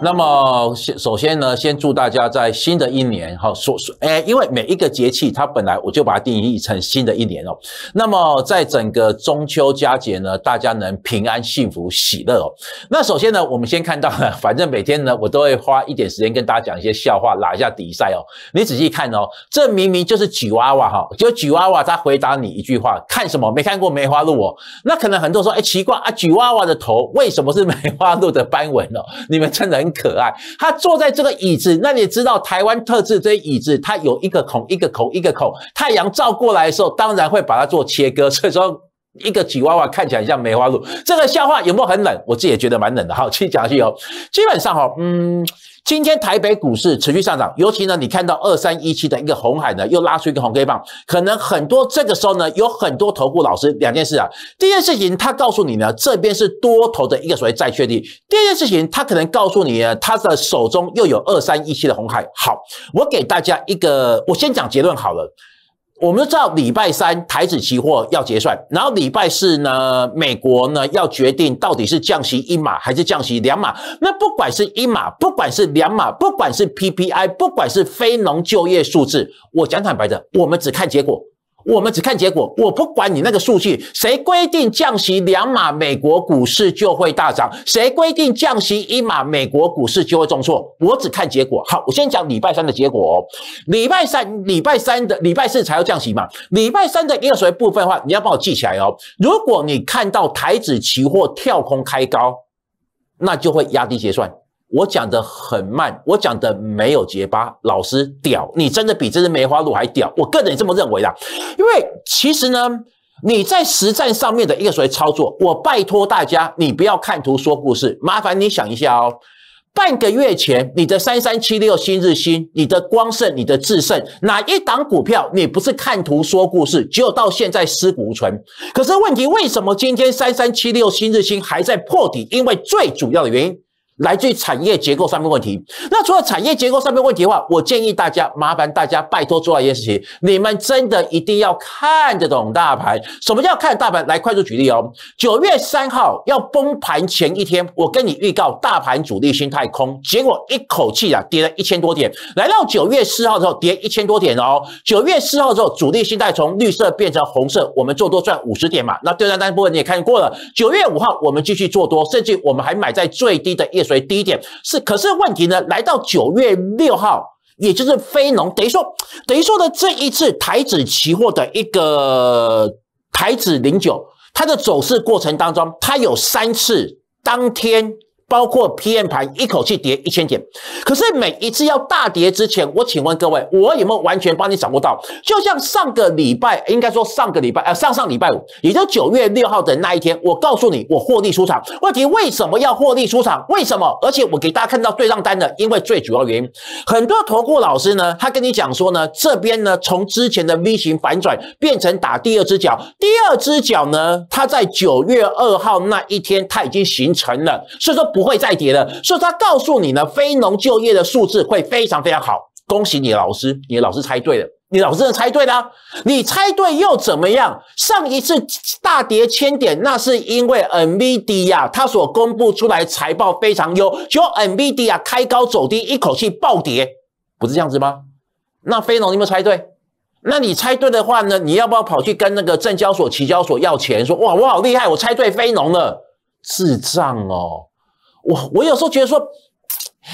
那么，先首先呢，先祝大家在新的一年哈，说说，哎，因为每一个节气它本来我就把它定义成新的一年哦。那么，在整个中秋佳节呢，大家能平安、幸福、喜乐哦。那首先呢，我们先看到呢，反正每天呢，我都会花一点时间跟大家讲一些笑话，拉一下底赛哦。你仔细看哦，这明明就是举娃娃哈，就举娃娃，他回答你一句话，看什么？没看过梅花鹿哦？那可能很多人说，哎，奇怪啊，举娃娃的头为什么是梅花鹿的斑纹哦？你们真的。可爱，他坐在这个椅子，那你知道台湾特制这些椅子，它有一个孔、一个孔、一个孔，太阳照过来的时候，当然会把它做切割，所以说。一个吉娃娃看起来像梅花鹿，这个笑话有没有很冷？我自己也觉得蛮冷的。好，继续讲下去哦。基本上哈，嗯，今天台北股市持续上涨，尤其呢，你看到二三一七的一个红海呢，又拉出一个红黑棒。可能很多这个时候呢，有很多投顾老师两件事啊。第一件事情，他告诉你呢，这边是多头的一个所谓债券力。第二件事情，他可能告诉你，他的手中又有二三一七的红海。好，我给大家一个，我先讲结论好了。我们知道礼拜三台子期货要结算，然后礼拜四呢，美国呢要决定到底是降息一码还是降息两码。那不管是一码，不管是两码，不管是 PPI，不管是非农就业数字，我讲坦白的，我们只看结果。我们只看结果，我不管你那个数据。谁规定降息两码，美国股市就会大涨？谁规定降息一码，美国股市就会中挫？我只看结果。好，我先讲礼拜三的结果。哦。礼拜三、礼拜三的礼拜四才要降息嘛。礼拜三的也有什部分的话，你要帮我记起来哦。如果你看到台指期货跳空开高，那就会压低结算。我讲的很慢，我讲的没有结巴，老师屌，你真的比这只梅花鹿还屌，我个人也这么认为的，因为其实呢，你在实战上面的一个所谓操作，我拜托大家，你不要看图说故事，麻烦你想一下哦，半个月前你的三三七六新日新，你的光胜，你的智胜，哪一档股票你不是看图说故事，只有到现在尸骨无存。可是问题为什么今天三三七六新日新还在破底？因为最主要的原因。来自于产业结构上面问题。那除了产业结构上面问题的话，我建议大家麻烦大家拜托做一件事情，你们真的一定要看得懂大盘。什么叫看大盘？来快速举例哦。九月三号要崩盘前一天，我跟你预告大盘主力心态空，结果一口气啊跌了一千多点。来到九月四号之后，跌一千多点哦。九月四号之后，主力心态从绿色变成红色，我们做多赚五十点嘛。那对账单部分你也看过了。九月五号我们继续做多，甚至我们还买在最低的夜。所以第一点是，可是问题呢，来到九月六号，也就是非农，等于说，等于说呢，这一次台指期货的一个台指零九，它的走势过程当中，它有三次当天。包括 PM 盘一口气跌一千点，可是每一次要大跌之前，我请问各位，我有没有完全帮你掌握到？就像上个礼拜，应该说上个礼拜，呃，上上礼拜五，也就九月六号的那一天，我告诉你我获利出场。问题为什么要获利出场？为什么？而且我给大家看到对账单的，因为最主要原因，很多投顾老师呢，他跟你讲说呢，这边呢从之前的 V 型反转变成打第二只脚，第二只脚呢，它在九月二号那一天它已经形成了，所以说。不会再跌了，所以他告诉你呢，非农就业的数字会非常非常好。恭喜你老师，你的老师猜对了，你老师真的猜对了。你猜对又怎么样？上一次大跌千点，那是因为 NVD a 它所公布出来财报非常优，就 NVD a 开高走低，一口气暴跌，不是这样子吗？那非农你有没有猜对？那你猜对的话呢，你要不要跑去跟那个证交所、期交所要钱，说哇我好厉害，我猜对非农了，智障哦！我我有时候觉得说，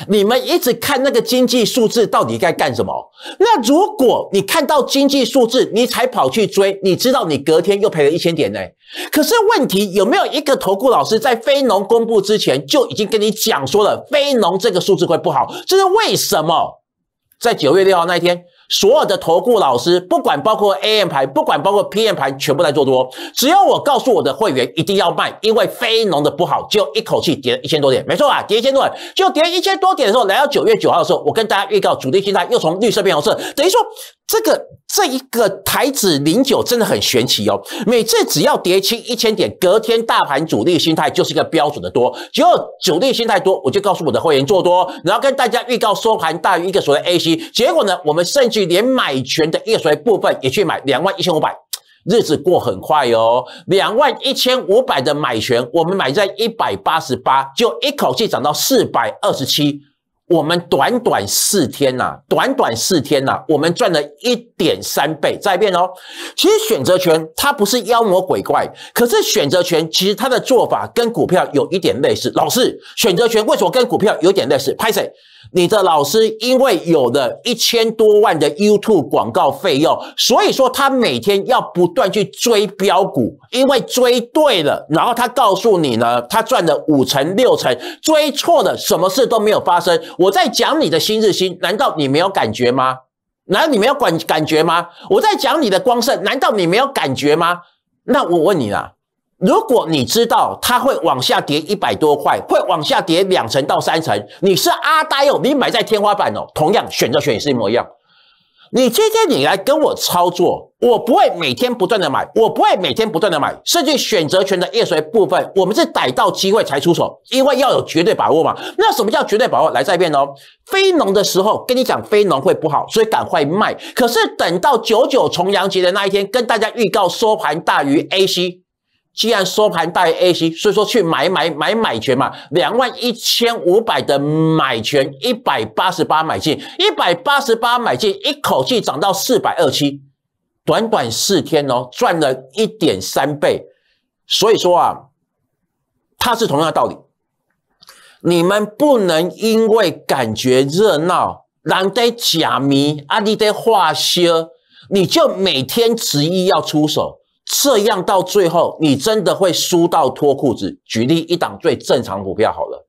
你们一直看那个经济数字到底该干什么？那如果你看到经济数字，你才跑去追，你知道你隔天又赔了一千点呢。可是问题有没有一个投顾老师在非农公布之前就已经跟你讲说了，非农这个数字会不好？这是为什么？在九月六号那一天。所有的投顾老师，不管包括 A M 盘，不管包括 P M 盘，全部在做多。只要我告诉我的会员一定要卖，因为非农的不好，就一口气跌一千多点，没错啊，跌一千多，就跌一千多点的时候，来到九月九号的时候，我跟大家预告主力心态又从绿色变红色，等于说这个这一个台子零九真的很玄奇哦。每次只要跌清一千点，隔天大盘主力心态就是一个标准的多，只要主力心态多，我就告诉我的会员做多，然后跟大家预告收盘大于一个所谓 A C，结果呢，我们剩。去连买权的溢水部分也去买两万一千五百，日子过很快哦。两万一千五百的买权，我们买在一百八十八，就一口气涨到四百二十七。我们短短四天呐，短短四天呐，我们赚了一点三倍。再一遍哦，其实选择权它不是妖魔鬼怪，可是选择权其实它的做法跟股票有一点类似。老师，选择权为什么跟股票有点类似？拍森，你的老师因为有了一千多万的 YouTube 广告费用，所以说他每天要不断去追标股，因为追对了，然后他告诉你呢，他赚了五成六成；追错了，什么事都没有发生。我在讲你的心日心，难道你没有感觉吗？难道你没有感感觉吗？我在讲你的光盛，难道你没有感觉吗？那我问你啦，如果你知道它会往下跌一百多块，会往下跌两成到三成，你是阿呆哦，你买在天花板哦，同样选择权也是一模一样。你今天你来跟我操作，我不会每天不断的买，我不会每天不断的买，甚至选择权的夜随部分，我们是逮到机会才出手，因为要有绝对把握嘛。那什么叫绝对把握？来再一遍哦，非农的时候跟你讲非农会不好，所以赶快卖。可是等到九九重阳节的那一天，跟大家预告收盘大于 AC。既然收盘大于 A C，所以说去买买买买权嘛，两万一千五百的买权，一百八十八买进，一百八十八买进，一口气涨到四百二七，短短四天哦，赚了一点三倍。所以说啊，它是同样的道理，你们不能因为感觉热闹，懒得假迷，阿力的话修，你就每天执意要出手。这样到最后，你真的会输到脱裤子。举例一档最正常股票好了，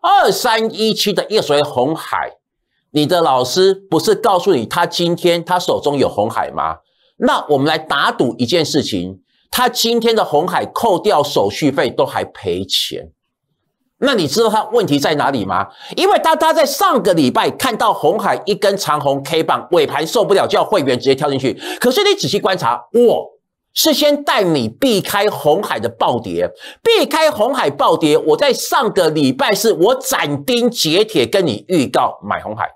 二三一七的叶水红海，你的老师不是告诉你他今天他手中有红海吗？那我们来打赌一件事情，他今天的红海扣掉手续费都还赔钱。那你知道他问题在哪里吗？因为他他在上个礼拜看到红海一根长红 K 棒，尾盘受不了叫会员直接跳进去。可是你仔细观察，哇！是先带你避开红海的暴跌，避开红海暴跌。我在上个礼拜四，我斩钉截铁跟你预告买红海，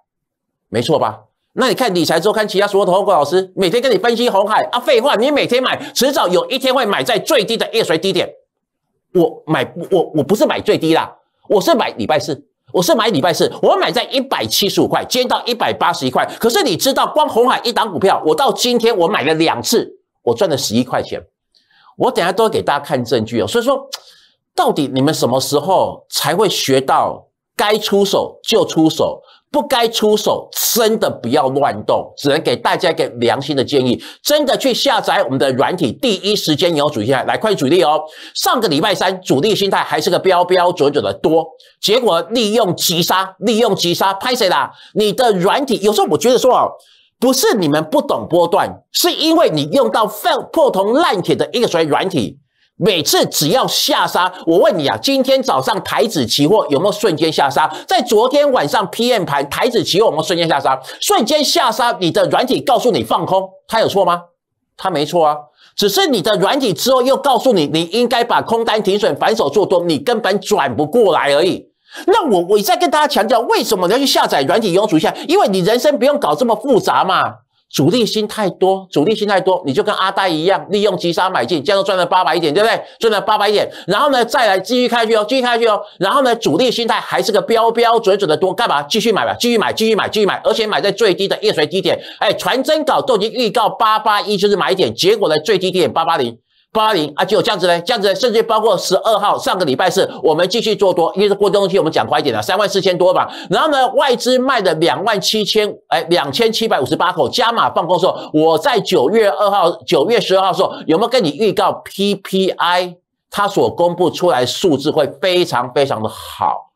没错吧？那你看理财周刊其他所有的红股老师，每天跟你分析红海啊，废话，你每天买，迟早有一天会买在最低的叶水低点。我买，我我不是买最低啦，我是买礼拜四，我是买礼拜四，我买在一百七十五块，今天到一百八十一块。可是你知道，光红海一档股票，我到今天我买了两次。我赚了十一块钱，我等下都会给大家看证据哦。所以说，到底你们什么时候才会学到该出手就出手，不该出手真的不要乱动。只能给大家一个良心的建议，真的去下载我们的软体，第一时间有主力心态，来快主力哦。上个礼拜三主力心态还是个标标准准的多，结果利用急杀，利用急杀拍谁啦？你的软体有时候我觉得说哦。不是你们不懂波段，是因为你用到破破铜烂铁的一个所谓软体，每次只要下杀，我问你啊，今天早上台子期货有没有瞬间下杀？在昨天晚上 PM 盘台子期货有没有瞬间下杀？瞬间下杀，你的软体告诉你放空，它有错吗？它没错啊，只是你的软体之后又告诉你，你应该把空单停损，反手做多，你根本转不过来而已。那我我再跟大家强调，为什么你要去下载软体用主下？因为你人生不用搞这么复杂嘛。主力心太多，主力心太多，你就跟阿呆一样，利用急杀买进，这样赚了八百点，对不对？赚了八百点，然后呢再来继续开去哦，继续开去哦，然后呢主力心态还是个标标准准的多，干嘛？继续买吧，继续买，继续买，继续买，而且买在最低的夜水低点，哎，传真稿都已经预告八八一，就是买点，结果呢最低点八八零。八零啊，就有这样子嘞，这样子嘞，甚至包括十二号上个礼拜四，我们继续做多，因为是过中期，我们讲快一点了，三万四千多吧。然后呢，外资卖的两万七千，哎，两千七百五十八口加码放空的时候，我在九月二号、九月十二号的时候有没有跟你预告 PPI 它所公布出来数字会非常非常的好？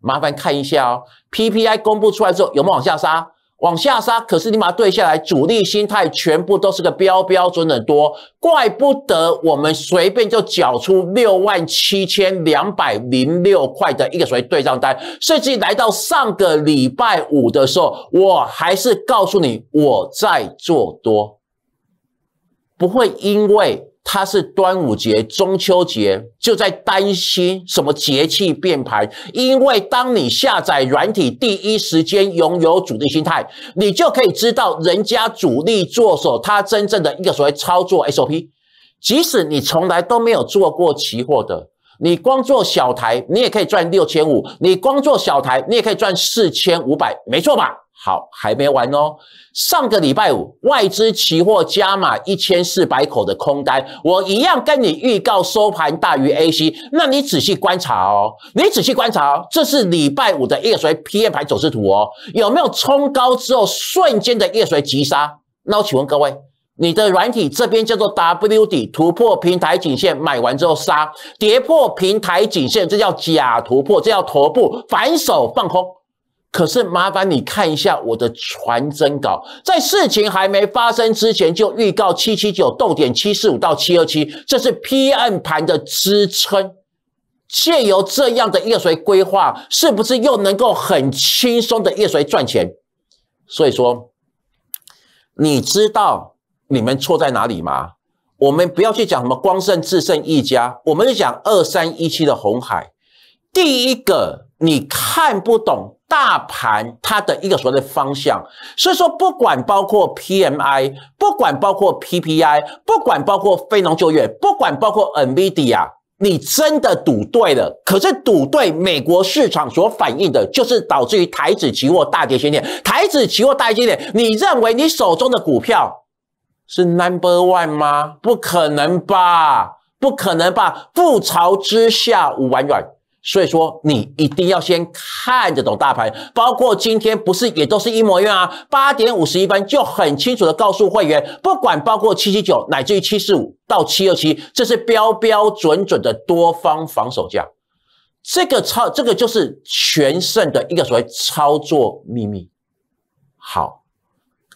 麻烦看一下哦，PPI 公布出来之后有没有往下杀？往下杀，可是你把它对下来，主力心态全部都是个标标准的多，怪不得我们随便就缴出六万七千两百零六块的一个所谓对账单。甚至来到上个礼拜五的时候，我还是告诉你我在做多，不会因为。他是端午节、中秋节就在担心什么节气变盘，因为当你下载软体，第一时间拥有主力心态，你就可以知道人家主力做手他真正的一个所谓操作 SOP，即使你从来都没有做过期货的。你光做小台，你也可以赚六千五；你光做小台，你也可以赚四千五百，没错吧？好，还没完哦。上个礼拜五，外资期货加码一千四百口的空单，我一样跟你预告收盘大于 AC。那你仔细观察哦，你仔细观察哦，这是礼拜五的夜随 PM 排走势图哦，有没有冲高之后瞬间的夜随急杀？那我请问各位。你的软体这边叫做 W 底突破平台颈线，买完之后杀跌破平台颈线，这叫假突破，这叫头部反手放空。可是麻烦你看一下我的传真稿，在事情还没发生之前就预告七七九动点七四五到七二七，这是 P M 盘的支撑。借由这样的一个谁规划，是不是又能够很轻松的越谁赚钱？所以说，你知道。你们错在哪里吗？我们不要去讲什么光胜自胜一家，我们是讲二三一七的红海。第一个，你看不懂大盘它的一个所谓的方向，所以说不管包括 P M I，不管包括 P P I，不管包括非农就业，不管包括 N V D 啊，你真的赌对了。可是赌对美国市场所反映的，就是导致于台指期货大跌一点台指期货大跌一点，你认为你手中的股票？是 number one 吗？不可能吧，不可能吧！覆巢之下无完卵，所以说你一定要先看得懂大盘，包括今天不是也都是一模一样啊？八点五十一分就很清楚的告诉会员，不管包括七七九乃至于七四五到七二七，这是标标准准的多方防守价，这个操这个就是全胜的一个所谓操作秘密。好，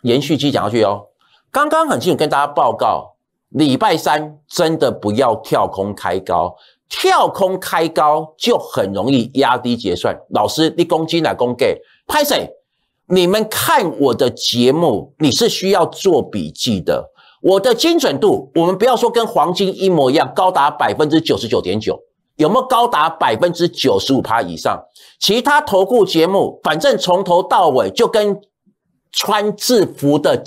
延续机讲下去哦。刚刚很清楚跟大家报告，礼拜三真的不要跳空开高，跳空开高就很容易压低结算。老师，你攻击哪公给？拍谁？你们看我的节目，你是需要做笔记的。我的精准度，我们不要说跟黄金一模一样，高达百分之九十九点九，有没有高达百分之九十五趴以上？其他投顾节目，反正从头到尾就跟穿制服的。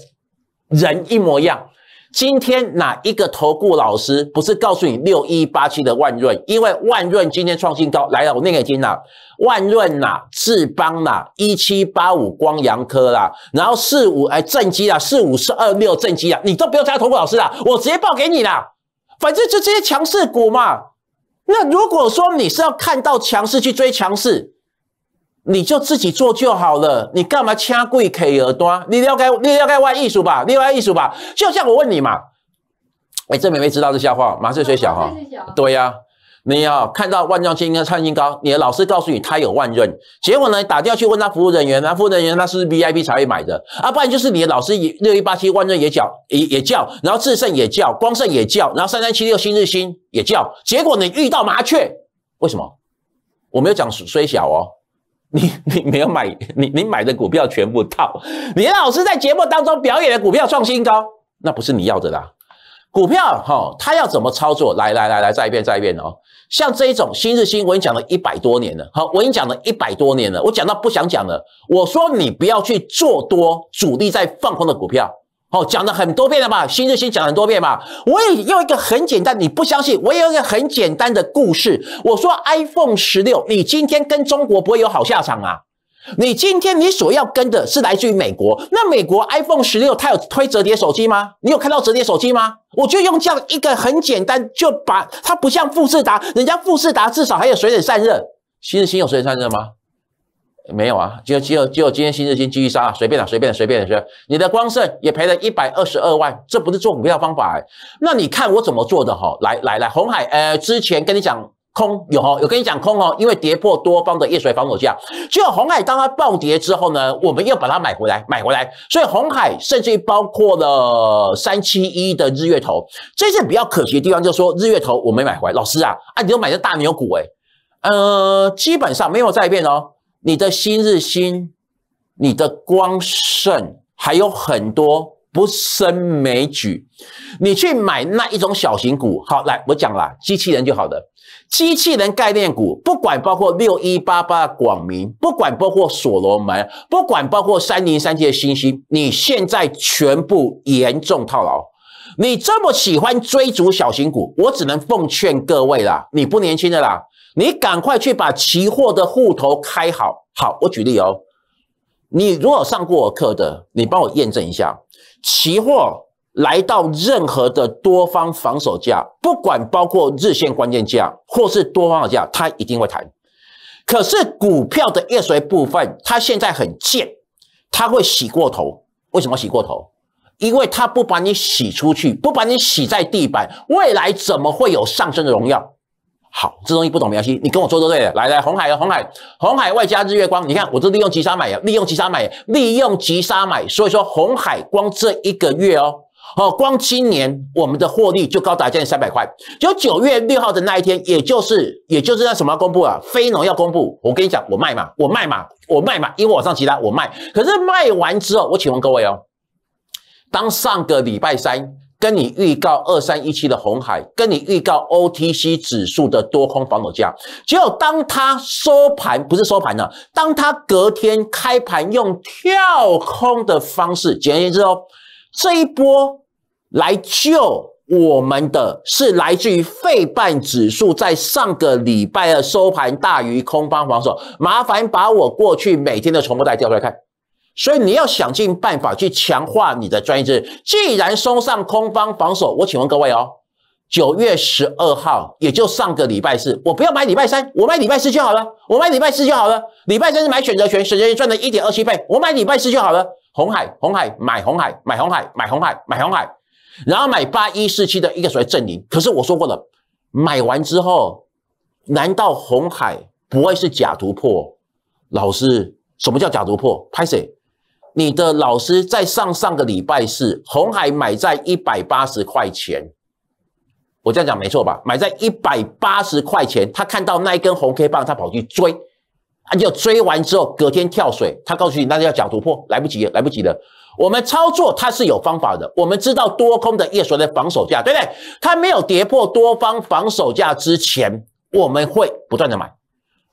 人一模一样，今天哪一个投顾老师不是告诉你六一八七的万润？因为万润今天创新高来了，我念你听啦，万润啦，智邦啦，一七八五光阳科啦，然后四五哎正机啦，四五四二六正机啦，你都不用加投顾老师啦，我直接报给你啦，反正就这些强势股嘛。那如果说你是要看到强势去追强势。你就自己做就好了，你干嘛掐贵 K 耳朵？你了解你了解外艺术吧？你外艺术吧？就像我问你嘛，哎，这美妹知道这笑话吗？是虽小哈，对呀。你要看到万丈金应该创高，你的老师告诉你他有万润，结果呢，打电话去问他服务人员，那服务人员他是 VIP 才会买的啊，不然就是你的老师六一八七万润也叫也也叫，然后智胜也叫，光胜也叫，然后三三七六新日新也叫，结果你遇到麻雀，为什么？我没有讲虽小哦。你你没有买，你你买的股票全部套。你老师在节目当中表演的股票创新高，那不是你要的啦。股票哈，他要怎么操作？来来来来，再一遍再一遍哦。像这一种新日新，我已经讲了一百多年了。好，我已经讲了一百多年了，我讲到不想讲了。我说你不要去做多主力在放空的股票。哦，讲了很多遍了吧？新日新讲很多遍吧？我也用一个很简单，你不相信，我也用一个很简单的故事。我说 iPhone 十六，你今天跟中国不会有好下场啊！你今天你所要跟的是来自于美国，那美国 iPhone 十六它有推折叠手机吗？你有看到折叠手机吗？我就用这样一个很简单，就把它不像富士达，人家富士达至少还有水冷散热，新日新有水冷散热吗？没有啊，只有只有只有今天新日金继续杀，随便的随便的随便的是、便。你的光胜也赔了一百二十二万，这不是做股票方法哎。那你看我怎么做的哈？来来来，红海呃，之前跟你讲空有哈，有跟你讲空哦，因为跌破多方的夜水防守价。结果红海当它暴跌之后呢，我们又把它买回来，买回来。所以红海甚至包括了三七一的日月头，这些比较可惜的地方就是说日月头我没买回来。老师啊，啊，你都买的大牛股哎，呃，基本上没有再变哦。你的心日新，你的光盛还有很多不胜枚举。你去买那一种小型股，好来，我讲了，机器人就好的，机器人概念股，不管包括六一八八广明，不管包括所罗门，不管包括三零三七的星星，你现在全部严重套牢。你这么喜欢追逐小型股，我只能奉劝各位啦，你不年轻的啦。你赶快去把期货的户头开好。好，我举例哦。你如果上过我课的，你帮我验证一下，期货来到任何的多方防守价，不管包括日线关键价或是多方的价，它一定会弹。可是股票的叶随部分，它现在很贱，它会洗过头。为什么洗过头？因为它不把你洗出去，不把你洗在地板，未来怎么会有上升的荣耀？好，这东西不懂没关系，你跟我做就对了。来来，红海的红海，红海外加日月光，你看，我这利用急杀买啊，利用急杀买，利用急杀买。所以说，红海光这一个月哦，哦，光今年我们的获利就高达将近三百块。就九月六号的那一天，也就是，也就是那什么公布啊，非农要公布。我跟你讲，我卖嘛，我卖嘛，我卖嘛，因为我上其他我卖。可是卖完之后，我请问各位哦，当上个礼拜三。跟你预告二三一七的红海，跟你预告 OTC 指数的多空防守价。只有当它收盘，不是收盘了，当它隔天开盘用跳空的方式，简而言之哦，这一波来救我们的是来自于费半指数在上个礼拜的收盘大于空方防守。麻烦把我过去每天的重播带调出来看。所以你要想尽办法去强化你的专业知识。既然松上空方防守，我请问各位哦，九月十二号，也就上个礼拜四，我不要买礼拜三，我买礼拜四就好了，我买礼拜四就好了。礼拜三是买选择权，选择权赚了一点二七倍，我买礼拜四就好了。红海，红海，买红海，买红海，买红海，买红海，然后买八一四七的一个所谓阵营，可是我说过了，买完之后，难道红海不会是假突破？老师，什么叫假突破？拍谁？你的老师在上上个礼拜是红海买在一百八十块钱，我这样讲没错吧？买在一百八十块钱，他看到那一根红 K 棒，他跑去追，他就追完之后隔天跳水，他告诉你那要讲突破，来不及了，来不及了。我们操作它是有方法的，我们知道多空的压缩的防守价，对不对？它没有跌破多方防守价之前，我们会不断的买。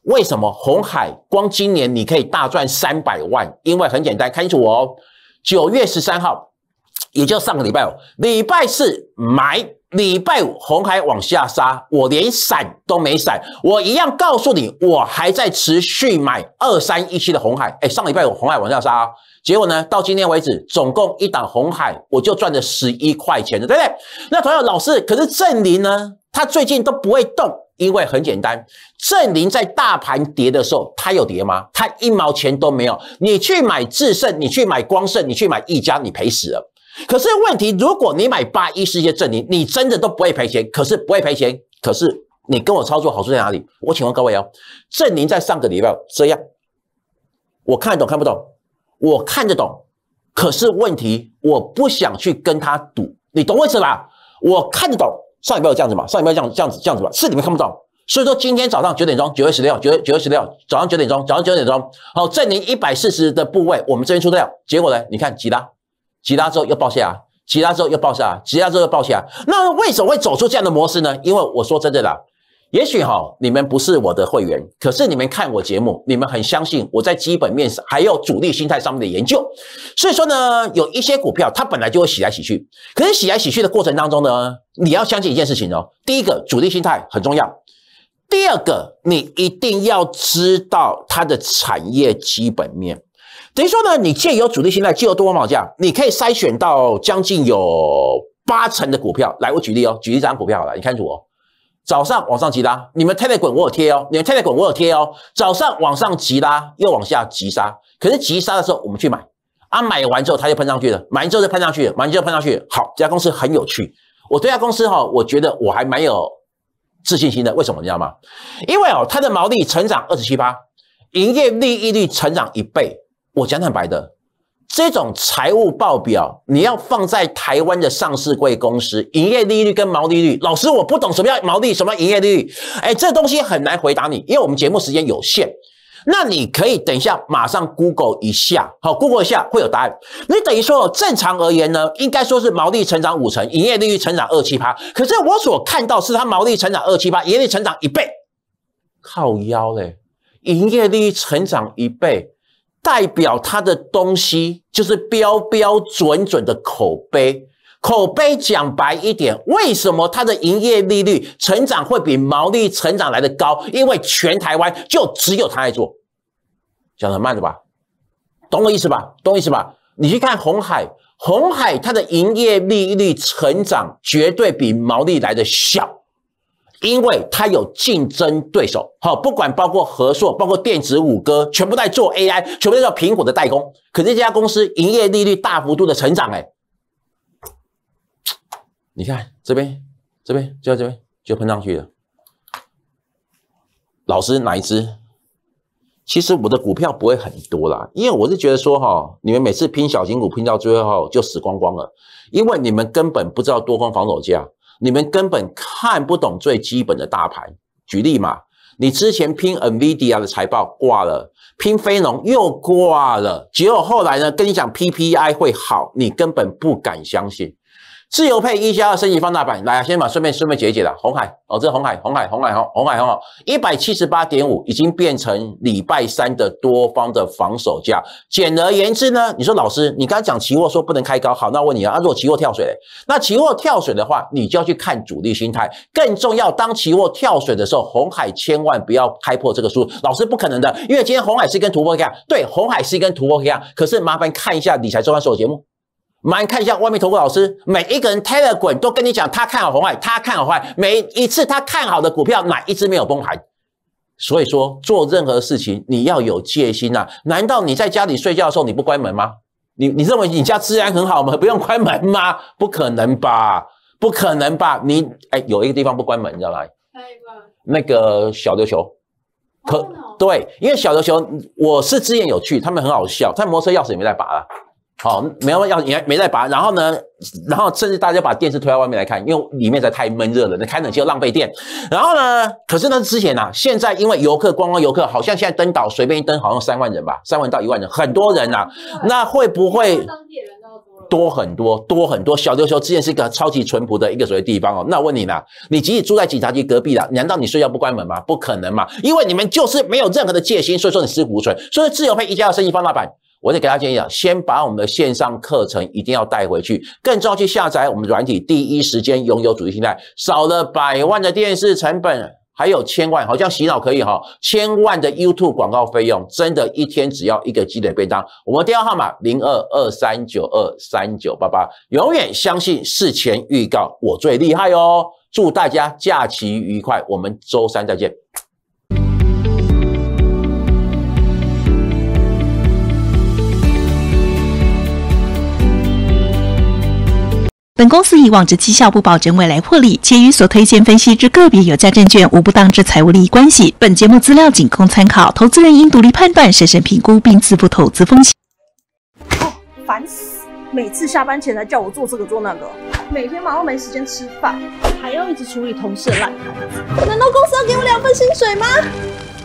为什么红海光今年你可以大赚三百万？因为很简单，看清楚哦。九月十三号，也就上个礼拜哦，礼拜四买，礼拜五红海往下杀，我连闪都没闪，我一样告诉你，我还在持续买二三一七的红海。哎，上礼拜五红海往下杀，结果呢，到今天为止，总共一档红海，我就赚了十一块钱的，对不对？那同样，老师，可是正林呢，他最近都不会动。因为很简单，正林在大盘跌的时候，他有跌吗？他一毛钱都没有。你去买智胜，你去买光胜，你去买一家，你赔死了。可是问题，如果你买八一世界正林，你真的都不会赔钱。可是不会赔钱，可是你跟我操作好处在哪里？我请问各位哦，正林在上个礼拜这样，我看懂看不懂？我看得懂，可是问题，我不想去跟他赌，你懂我意思吧？我看得懂。上一没有这样子嘛？上没有这样这样子这样子嘛？是你们看不懂，所以说今天早上九点钟，九月十六，九九月十六早上九点钟，早上九点钟，好在你一百四十的部位，我们这边出的料，结果呢？你看，急拉，急拉之后又爆下啊，急拉之后又爆下啊，急拉之后又爆下，那为什么会走出这样的模式呢？因为我说真的啦。也许哈，你们不是我的会员，可是你们看我节目，你们很相信我在基本面上还有主力心态上面的研究。所以说呢，有一些股票它本来就会洗来洗去，可是洗来洗去的过程当中呢，你要相信一件事情哦。第一个，主力心态很重要；第二个，你一定要知道它的产业基本面。等于说呢，你借由主力心态，借由多方宝剑，你可以筛选到将近有八成的股票。来，我举例哦，举一张股票好了，你看住哦。早上往上急拉，你们太太滚我有贴哦，你们太太滚我有贴哦。早上往上急拉，又往下急杀，可是急杀的时候我们去买，啊买完之后它就喷上去了，买完之后就喷上去了，买完之后喷上去。好，这家公司很有趣，我对这家公司哈，我觉得我还蛮有自信心的。为什么你知道吗？因为哦，它的毛利成长二十七八，营业利益率成长一倍。我讲坦白的。这种财务报表你要放在台湾的上市贵公司营业利率跟毛利率。老师，我不懂什么叫毛利，什么营业利率。哎，这东西很难回答你，因为我们节目时间有限。那你可以等一下马上 Google 一下，好 Google 一下会有答案。你等于说正常而言呢，应该说是毛利成长五成，营业利率成长二七八。可是我所看到是它毛利成长二七八，营业利成长一倍，靠腰嘞！营业利率成长一倍。代表他的东西就是标标准准的口碑，口碑讲白一点，为什么他的营业利率成长会比毛利成长来的高？因为全台湾就只有他来做，讲的慢的吧，懂我意思吧？懂我意思吧？你去看红海，红海它的营业利率成长绝对比毛利来的小。因为它有竞争对手，好，不管包括和硕，包括电子五哥，全部在做 AI，全部在苹果的代工。可是这家公司营业利率大幅度的成长，哎，你看这边，这边就在这边就喷上去了。老师哪一支？其实我的股票不会很多啦，因为我是觉得说，哈，你们每次拼小型股拼到最后就死光光了，因为你们根本不知道多空防守价。你们根本看不懂最基本的大盘。举例嘛，你之前拼 Nvidia 的财报挂了，拼飞龙又挂了，结果后来呢？跟你讲 P P I 会好，你根本不敢相信。自由配一加二升级放大版，来啊，先把顺便顺便解解了。红海哦，这红海，红海，红海，红红海，红海，一百七十八点五已经变成礼拜三的多方的防守价。简而言之呢，你说老师，你刚才讲期货说不能开高，好，那问你啊，如果期货跳水，那期货跳水的话，你就要去看主力心态。更重要，当期货跳水的时候，红海千万不要开破这个数，老师不可能的，因为今天红海是跟突破一样，对，红海是跟突破一样。可是麻烦看一下理财周刊所有节目。蛮看一下外面投顾老师，每一个人 r 了滚都跟你讲，他看好红海，他看好坏。每一次他看好的股票，哪一支没有崩盘。所以说做任何事情你要有戒心呐。难道你在家里睡觉的时候你不关门吗？你你认为你家治安很好吗？不用关门吗？不可能吧？不可能吧？你哎，有一个地方不关门，你知道吗？个？那个小琉球。对，因为小琉球我是志愿有趣，他们很好笑。他摩托车钥匙也没带拔了。好，没有要也没在拔，然后呢，然后甚至大家把电视推到外面来看，因为里面在太闷热了，那开冷气又浪费电。然后呢，可是呢，之前啊，现在因为游客观光游客，好像现在登岛随便一登，好像三万人吧，三万到一万人，很多人呐。那会不会？多很多，多很多。小琉球之前是一个超级淳朴的一个所谓地方哦。那我问你呢，你即使住在警察局隔壁了，难道你睡觉不关门吗？不可能嘛，因为你们就是没有任何的戒心，所以说你尸骨无存。所以自由派一定要生音放大版。我得给大家建议啊，先把我们的线上课程一定要带回去，更重要去下载我们软体，第一时间拥有主义心态，少了百万的电视成本，还有千万，好像洗脑可以哈，千万的 YouTube 广告费用，真的，一天只要一个积累便当。我们电话号码零二二三九二三九八八，永远相信事前预告，我最厉害哦！祝大家假期愉快，我们周三再见。本公司以往之绩效不保证未来获利，且与所推荐分析之个别有价证券无不当之财务利益关系。本节目资料仅供参考，投资人应独立判断、审慎评估并自负投资风险。烦死！每次下班前来叫我做这个做那个，每天忙到没时间吃饭，还要一直处理同事的烂摊子。难道公司要给我两份薪水吗？